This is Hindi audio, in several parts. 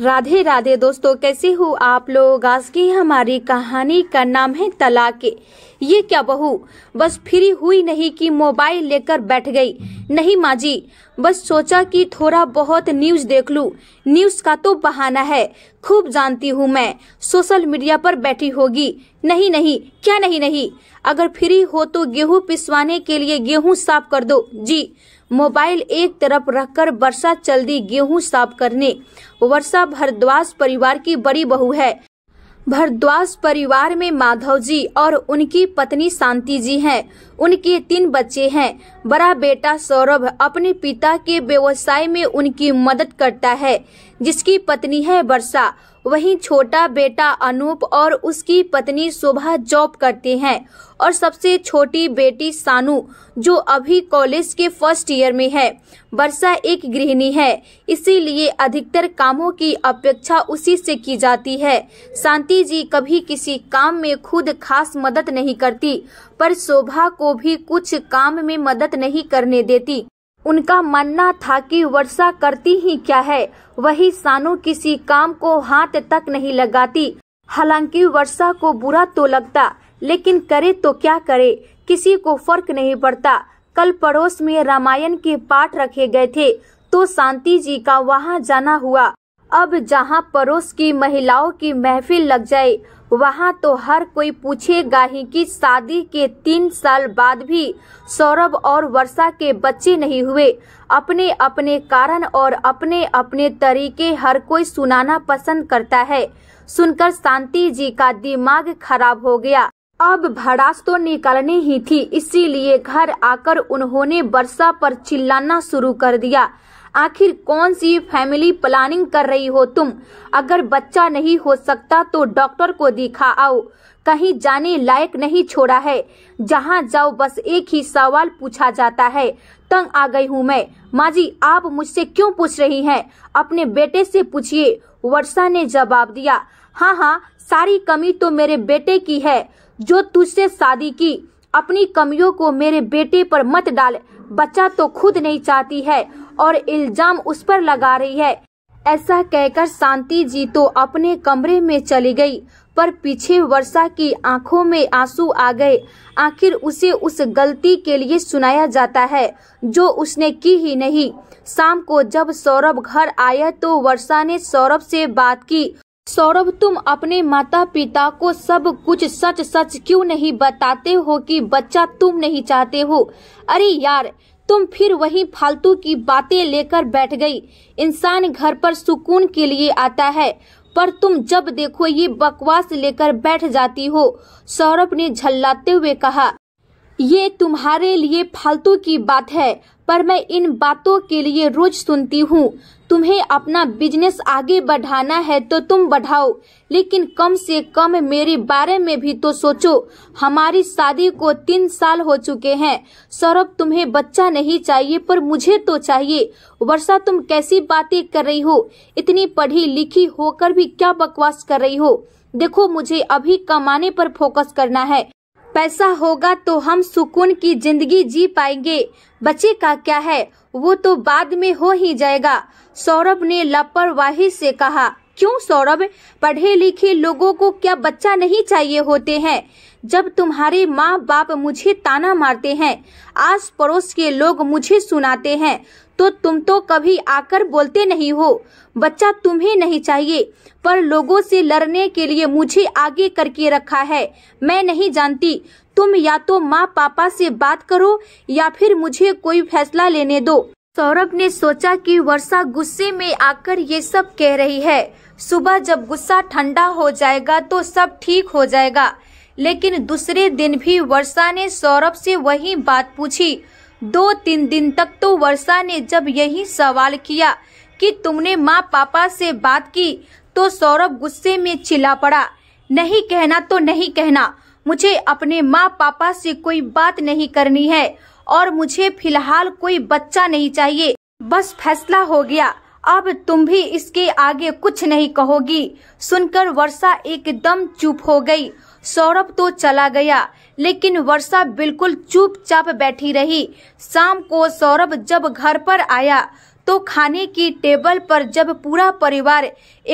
राधे राधे दोस्तों कैसे हो आप लोग आज की हमारी कहानी का नाम है तलाके ये क्या बहू बस फ्री हुई नहीं कि मोबाइल लेकर बैठ गई नहीं माँ जी बस सोचा कि थोड़ा बहुत न्यूज देख लू न्यूज का तो बहाना है खूब जानती हूँ मैं सोशल मीडिया पर बैठी होगी नहीं नहीं क्या नहीं नहीं अगर फ्री हो तो गेहूँ पिसवाने के लिए गेहूँ साफ कर दो जी मोबाइल एक तरफ रखकर वर्षा चल दी गेहूँ साफ करने वर्षा भरद्वाज परिवार की बड़ी बहू है भरद्वाज परिवार में माधव जी और उनकी पत्नी शांति जी हैं उनके तीन बच्चे हैं बड़ा बेटा सौरभ अपने पिता के व्यवसाय में उनकी मदद करता है जिसकी पत्नी है वर्षा वहीं छोटा बेटा अनूप और उसकी पत्नी शोभा जॉब करते हैं और सबसे छोटी बेटी सानू जो अभी कॉलेज के फर्स्ट ईयर में है वर्षा एक गृहिणी है इसीलिए अधिकतर कामों की अपेक्षा उसी से की जाती है शांति जी कभी किसी काम में खुद खास मदद नहीं करती पर शोभा को भी कुछ काम में मदद नहीं करने देती उनका मानना था कि वर्षा करती ही क्या है वही सानू किसी काम को हाथ तक नहीं लगाती हालांकि वर्षा को बुरा तो लगता लेकिन करे तो क्या करे किसी को फर्क नहीं पड़ता कल पड़ोस में रामायण के पाठ रखे गए थे तो शांति जी का वहाँ जाना हुआ अब जहां पड़ोस की महिलाओं की महफिल लग जाए वहां तो हर कोई पूछेगा ही कि शादी के तीन साल बाद भी सौरभ और वर्षा के बच्चे नहीं हुए अपने अपने कारण और अपने अपने तरीके हर कोई सुनाना पसंद करता है सुनकर शांति जी का दिमाग खराब हो गया अब भड़ास तो निकालनी ही थी इसीलिए घर आकर उन्होंने वर्षा पर चिल्लाना शुरू कर दिया आखिर कौन सी फैमिली प्लानिंग कर रही हो तुम अगर बच्चा नहीं हो सकता तो डॉक्टर को दिखा आओ कहीं जाने लायक नहीं छोड़ा है जहाँ जाओ बस एक ही सवाल पूछा जाता है तंग आ गई हूँ मैं माँ जी आप मुझसे क्यों पूछ रही हैं अपने बेटे से पूछिए वर्षा ने जवाब दिया हाँ हाँ सारी कमी तो मेरे बेटे की है जो तुझसे शादी की अपनी कमियों को मेरे बेटे पर मत डाल बच्चा तो खुद नहीं चाहती है और इल्जाम उस पर लगा रही है ऐसा कहकर शांति जी तो अपने कमरे में चली गई पर पीछे वर्षा की आंखों में आंसू आ गए आखिर उसे उस गलती के लिए सुनाया जाता है जो उसने की ही नहीं शाम को जब सौरभ घर आया तो वर्षा ने सौरभ से बात की सौरभ तुम अपने माता पिता को सब कुछ सच सच क्यों नहीं बताते हो कि बच्चा तुम नहीं चाहते हो अरे यार तुम फिर वही फालतू की बातें लेकर बैठ गई इंसान घर पर सुकून के लिए आता है पर तुम जब देखो ये बकवास लेकर बैठ जाती हो सौरभ ने झल्लाते हुए कहा ये तुम्हारे लिए फालतू की बात है पर मैं इन बातों के लिए रोज सुनती हूँ तुम्हें अपना बिजनेस आगे बढ़ाना है तो तुम बढ़ाओ लेकिन कम से कम मेरे बारे में भी तो सोचो हमारी शादी को तीन साल हो चुके हैं सौरभ तुम्हें बच्चा नहीं चाहिए पर मुझे तो चाहिए वर्षा तुम कैसी बातें कर रही हो इतनी पढ़ी लिखी होकर भी क्या बकवास कर रही हो देखो मुझे अभी कमाने पर फोकस करना है पैसा होगा तो हम सुकून की जिंदगी जी पाएंगे बच्चे का क्या है वो तो बाद में हो ही जाएगा सौरभ ने लापरवाही से कहा क्यों सौरभ पढ़े लिखे लोगों को क्या बच्चा नहीं चाहिए होते हैं जब तुम्हारे माँ बाप मुझे ताना मारते हैं आस पड़ोस के लोग मुझे सुनाते हैं तो तुम तो कभी आकर बोलते नहीं हो बच्चा तुम्हें नहीं चाहिए पर लोगों से लड़ने के लिए मुझे आगे करके रखा है मैं नहीं जानती तुम या तो माँ पापा से बात करो या फिर मुझे कोई फैसला लेने दो सौरभ ने सोचा कि वर्षा गुस्से में आकर ये सब कह रही है सुबह जब गुस्सा ठंडा हो जाएगा तो सब ठीक हो जाएगा लेकिन दूसरे दिन भी वर्षा ने सौरभ से वही बात पूछी दो तीन दिन तक तो वर्षा ने जब यही सवाल किया कि तुमने माँ पापा से बात की तो सौरभ गुस्से में चिल्ला पड़ा नहीं कहना तो नहीं कहना मुझे अपने माँ पापा से कोई बात नहीं करनी है और मुझे फिलहाल कोई बच्चा नहीं चाहिए बस फैसला हो गया अब तुम भी इसके आगे कुछ नहीं कहोगी सुनकर वर्षा एकदम चुप हो गई सौरभ तो चला गया लेकिन वर्षा बिल्कुल चुपचाप बैठी रही शाम को सौरभ जब घर पर आया तो खाने की टेबल पर जब पूरा परिवार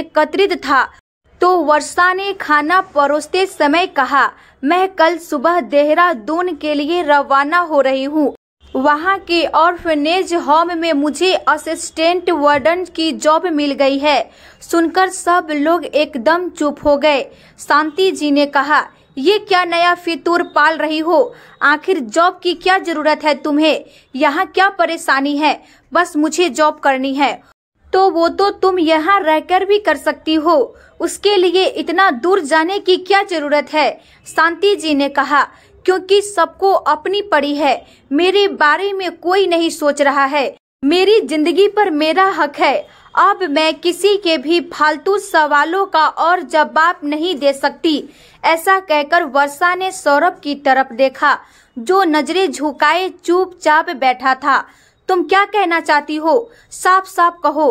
एकत्रित था तो वर्षा ने खाना परोसते समय कहा मैं कल सुबह देहरादून के लिए रवाना हो रही हूँ वहाँ के ऑर्फनेज होम में मुझे असिस्टेंट वार्डन की जॉब मिल गई है सुनकर सब लोग एकदम चुप हो गए शांति जी ने कहा ये क्या नया फितूर पाल रही हो आखिर जॉब की क्या जरूरत है तुम्हें यहाँ क्या परेशानी है बस मुझे जॉब करनी है तो वो तो तुम यहाँ रहकर भी कर सकती हो उसके लिए इतना दूर जाने की क्या जरूरत है शांति जी ने कहा क्योंकि सबको अपनी पड़ी है मेरे बारे में कोई नहीं सोच रहा है मेरी जिंदगी पर मेरा हक है अब मैं किसी के भी फालतू सवालों का और जवाब नहीं दे सकती ऐसा कहकर वर्षा ने सौरभ की तरफ देखा जो नजरें झुकाए चुपचाप बैठा था तुम क्या कहना चाहती हो साफ साफ कहो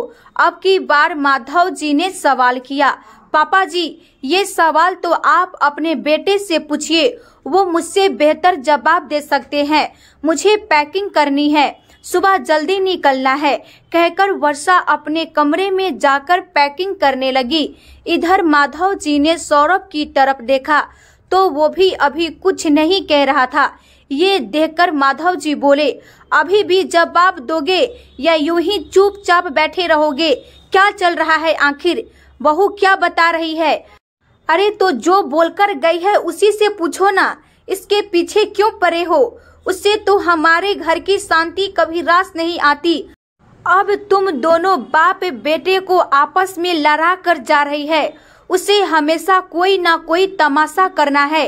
अब की बार माधव जी ने सवाल किया पापा जी ये सवाल तो आप अपने बेटे से पूछिए वो मुझसे बेहतर जवाब दे सकते हैं मुझे पैकिंग करनी है सुबह जल्दी निकलना है कहकर वर्षा अपने कमरे में जाकर पैकिंग करने लगी इधर माधव जी ने सौरभ की तरफ देखा तो वो भी अभी कुछ नहीं कह रहा था ये देखकर माधव जी बोले अभी भी जवाब दोगे या यूं ही चुपचाप बैठे रहोगे क्या चल रहा है आखिर बहू क्या बता रही है अरे तो जो बोलकर गई है उसी से पूछो ना इसके पीछे क्यों परे हो उससे तो हमारे घर की शांति कभी रास नहीं आती अब तुम दोनों बाप बेटे को आपस में लड़ा कर जा रही है उसे हमेशा कोई ना कोई तमाशा करना है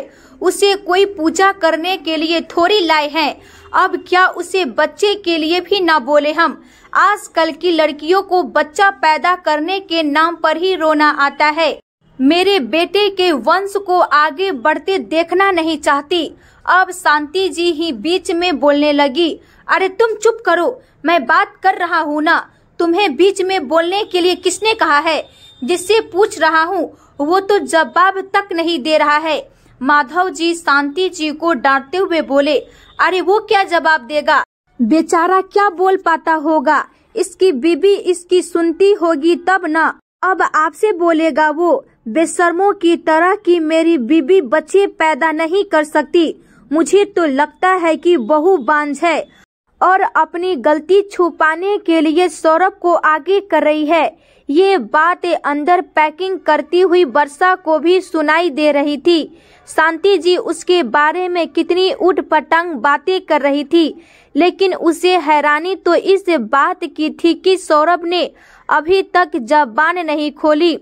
उसे कोई पूजा करने के लिए थोड़ी लाए हैं अब क्या उसे बच्चे के लिए भी ना बोले हम आजकल की लड़कियों को बच्चा पैदा करने के नाम पर ही रोना आता है मेरे बेटे के वंश को आगे बढ़ते देखना नहीं चाहती अब शांति जी ही बीच में बोलने लगी अरे तुम चुप करो मैं बात कर रहा हूँ ना तुम्हें बीच में बोलने के लिए किसने कहा है जिससे पूछ रहा हूँ वो तो जवाब तक नहीं दे रहा है माधव जी शांति जी को डांटते हुए बोले अरे वो क्या जवाब देगा बेचारा क्या बोल पाता होगा इसकी बीबी इसकी सुनती होगी तब ना अब आपसे बोलेगा वो बेसरमों की तरह की मेरी बीबी बच्चे पैदा नहीं कर सकती मुझे तो लगता है कि बहु बांझ है और अपनी गलती छुपाने के लिए सौरभ को आगे कर रही है ये बात अंदर पैकिंग करती हुई वर्षा को भी सुनाई दे रही थी शांति जी उसके बारे में कितनी उठ पटंग बातें कर रही थी लेकिन उसे हैरानी तो इस बात की थी कि सौरभ ने अभी तक जबान नहीं खोली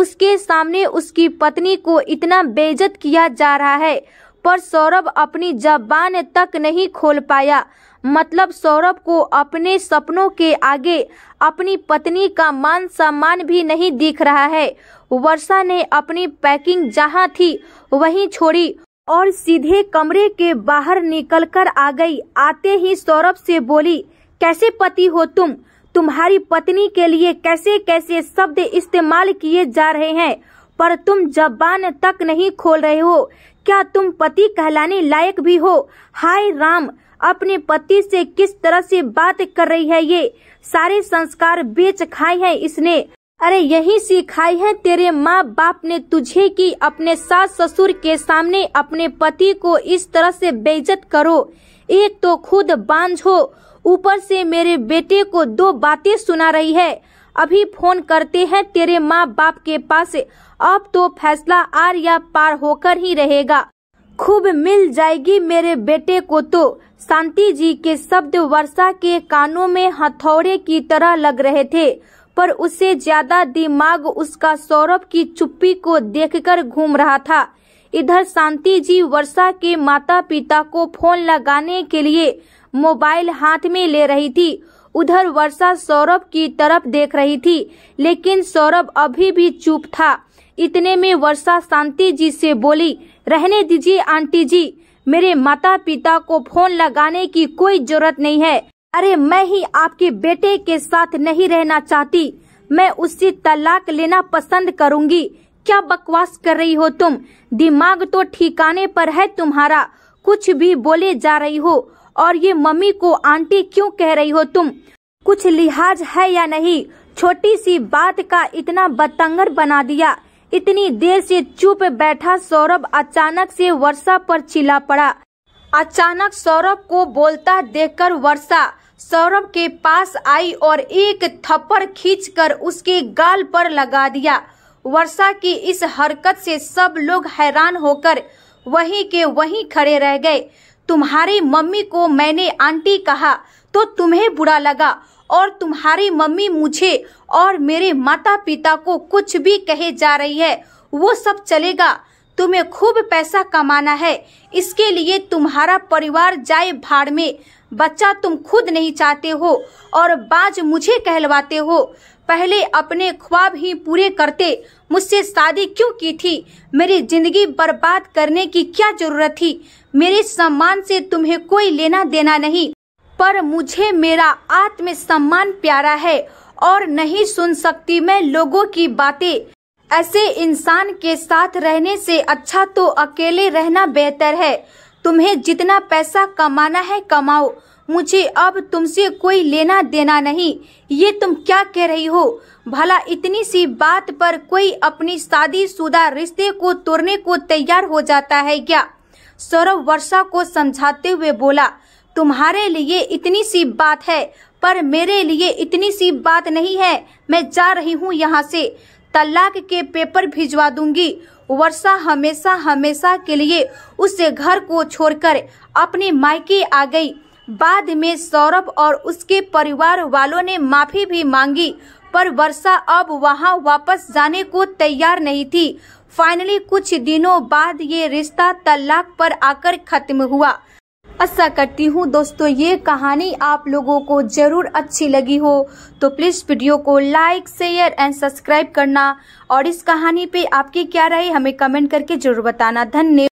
उसके सामने उसकी पत्नी को इतना बेजत किया जा रहा है पर सौरभ अपनी जबान तक नहीं खोल पाया मतलब सौरभ को अपने सपनों के आगे अपनी पत्नी का मान सम्मान भी नहीं दिख रहा है वर्षा ने अपनी पैकिंग जहां थी वहीं छोड़ी और सीधे कमरे के बाहर निकलकर आ गई आते ही सौरभ से बोली कैसे पति हो तुम तुम्हारी पत्नी के लिए कैसे कैसे शब्द इस्तेमाल किए जा रहे हैं पर तुम जबान तक नहीं खोल रहे हो क्या तुम पति कहलाने लायक भी हो हाय राम अपने पति से किस तरह से बात कर रही है ये सारे संस्कार बेच खाए हैं इसने अरे यही सिखाई है तेरे माँ बाप ने तुझे कि अपने सास ससुर के सामने अपने पति को इस तरह से बेइज्जत करो एक तो खुद बांझ हो ऊपर से मेरे बेटे को दो बातें सुना रही है अभी फोन करते हैं तेरे माँ बाप के पास अब तो फैसला आर या पार होकर ही रहेगा खूब मिल जाएगी मेरे बेटे को तो शांति जी के शब्द वर्षा के कानों में हथौड़े की तरह लग रहे थे पर उससे ज्यादा दिमाग उसका सौरभ की चुप्पी को देखकर घूम रहा था इधर शांति जी वर्षा के माता पिता को फोन लगाने के लिए मोबाइल हाथ में ले रही थी उधर वर्षा सौरभ की तरफ देख रही थी लेकिन सौरभ अभी भी चुप था इतने में वर्षा शांति जी से बोली रहने दीजिए आंटी जी मेरे माता पिता को फोन लगाने की कोई जरूरत नहीं है अरे मैं ही आपके बेटे के साथ नहीं रहना चाहती मैं उससे तलाक लेना पसंद करूंगी क्या बकवास कर रही हो तुम दिमाग तो ठिकाने पर है तुम्हारा कुछ भी बोले जा रही हो और ये मम्मी को आंटी क्यों कह रही हो तुम कुछ लिहाज है या नहीं छोटी सी बात का इतना बतंगर बना दिया इतनी देर से चुप बैठा सौरभ अचानक से वर्षा पर चिल्ला पड़ा अचानक सौरभ को बोलता देखकर वर्षा सौरभ के पास आई और एक थप्पड़ खींचकर उसके गाल पर लगा दिया वर्षा की इस हरकत से सब लोग हैरान होकर वहीं के वहीं खड़े रह गए तुम्हारी मम्मी को मैंने आंटी कहा तो तुम्हें बुरा लगा और तुम्हारी मम्मी मुझे और मेरे माता पिता को कुछ भी कहे जा रही है वो सब चलेगा तुम्हें खूब पैसा कमाना है इसके लिए तुम्हारा परिवार जाए भाड़ में बच्चा तुम खुद नहीं चाहते हो और बाज मुझे कहलवाते हो पहले अपने ख्वाब ही पूरे करते मुझसे शादी क्यों की थी मेरी जिंदगी बर्बाद करने की क्या जरूरत थी मेरे सम्मान से तुम्हें कोई लेना देना नहीं पर मुझे मेरा आत्म सम्मान प्यारा है और नहीं सुन सकती मैं लोगों की बातें ऐसे इंसान के साथ रहने से अच्छा तो अकेले रहना बेहतर है तुम्हें जितना पैसा कमाना है कमाओ मुझे अब तुमसे कोई लेना देना नहीं ये तुम क्या कह रही हो भला इतनी सी बात पर कोई अपनी शादी शुदा रिश्ते को तोड़ने को तैयार हो जाता है क्या सौरभ वर्षा को समझाते हुए बोला तुम्हारे लिए इतनी सी बात है पर मेरे लिए इतनी सी बात नहीं है मैं जा रही हूँ यहाँ से तलाक के पेपर भिजवा दूंगी वर्षा हमेशा हमेशा के लिए उस घर को छोड़कर अपने मायके आ गई बाद में सौरभ और उसके परिवार वालों ने माफी भी मांगी पर वर्षा अब वहां वापस जाने को तैयार नहीं थी फाइनली कुछ दिनों बाद ये रिश्ता तलाक पर आकर खत्म हुआ आशा करती हूँ दोस्तों ये कहानी आप लोगों को ज़रूर अच्छी लगी हो तो प्लीज़ वीडियो को लाइक शेयर एंड सब्सक्राइब करना और इस कहानी पे आपकी क्या राय हमें कमेंट करके ज़रूर बताना धन्यवाद